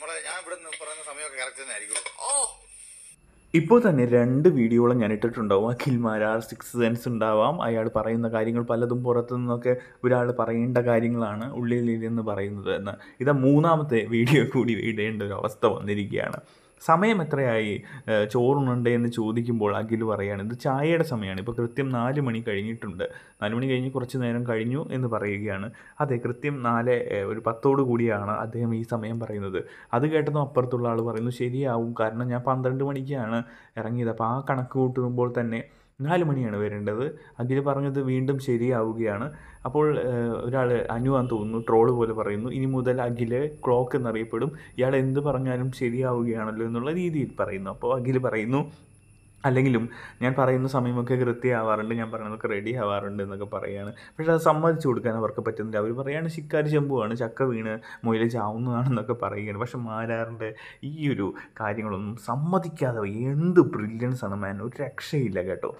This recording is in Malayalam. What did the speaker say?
മാറി ഞാൻ സമയമൊക്കെ കറക്റ്റ് തന്നെ ആയിരിക്കും ഓ ഇപ്പോൾ തന്നെ രണ്ട് വീഡിയോകളും ഞാൻ ഇട്ടിട്ടുണ്ടാവും മാരാർ സിക്സ് സെൻസ് ഉണ്ടാവാം അയാൾ പറയുന്ന കാര്യങ്ങൾ പലതും പുറത്തു നിന്നൊക്കെ ഒരാൾ പറയേണ്ട കാര്യങ്ങളാണ് ഉള്ളിലിരുന്ന് പറയുന്നത് എന്ന് ഇതാ മൂന്നാമത്തെ വീഡിയോ കൂടി ഇടേണ്ട ഒരു അവസ്ഥ വന്നിരിക്കുകയാണ് സമയം എത്രയായി ചോറുണ്ടേ എന്ന് ചോദിക്കുമ്പോൾ അഖിൽ പറയാണ് ഇത് ചായയുടെ സമയമാണ് ഇപ്പോൾ കൃത്യം നാല് മണി കഴിഞ്ഞിട്ടുണ്ട് നാല് മണി കഴിഞ്ഞ് കുറച്ച് നേരം കഴിഞ്ഞു എന്ന് പറയുകയാണ് അതെ കൃത്യം നാല് ഒരു പത്തോട് കൂടിയാണ് അദ്ദേഹം ഈ സമയം പറയുന്നത് അത് കേട്ടതും അപ്പുറത്തുള്ള ആൾ പറയുന്നു ശരിയാവും കാരണം ഞാൻ പന്ത്രണ്ട് മണിക്കാണ് ഇറങ്ങിയത് അപ്പോൾ ആ കണക്ക് കൂട്ടുമ്പോൾ തന്നെ നാല് മണിയാണ് വരേണ്ടത് അഖിൽ പറഞ്ഞത് വീണ്ടും ശരിയാവുകയാണ് അപ്പോൾ ഒരാൾ അനുവാന്ന് തോന്നുന്നു ട്രോള് പോലെ പറയുന്നു ഇനി മുതൽ അഖില് ക്ലോക്ക് എന്നറിയപ്പെടും ഇയാൾ എന്ത് പറഞ്ഞാലും ശരിയാവുകയാണല്ലോ എന്നുള്ള രീതിയിൽ പറയുന്നു അപ്പോൾ അഖിൽ പറയുന്നു അല്ലെങ്കിലും ഞാൻ പറയുന്ന സമയമൊക്കെ കൃത്യമാവാറുണ്ട് ഞാൻ പറയുന്നതൊക്കെ റെഡി ആവാറുണ്ട് എന്നൊക്കെ പറയുകയാണ് പക്ഷേ അത് സമ്മതിച്ചു കൊടുക്കാൻ അവർക്ക് പറ്റുന്നില്ല അവർ പറയുകയാണ് ശിക്കാരി ചെമ്പുവാണ് ചക്ക വീണ് മുയില് ചാവുന്നതാണെന്നൊക്കെ പറയുകയാണ് പക്ഷെ മാരാറിൻ്റെ ഈ ഒരു കാര്യങ്ങളൊന്നും സമ്മതിക്കാതെ എന്ത് ബ്രില്യൻസ് ആണ് മാൻ ഒരു രക്ഷയില്ല കേട്ടോ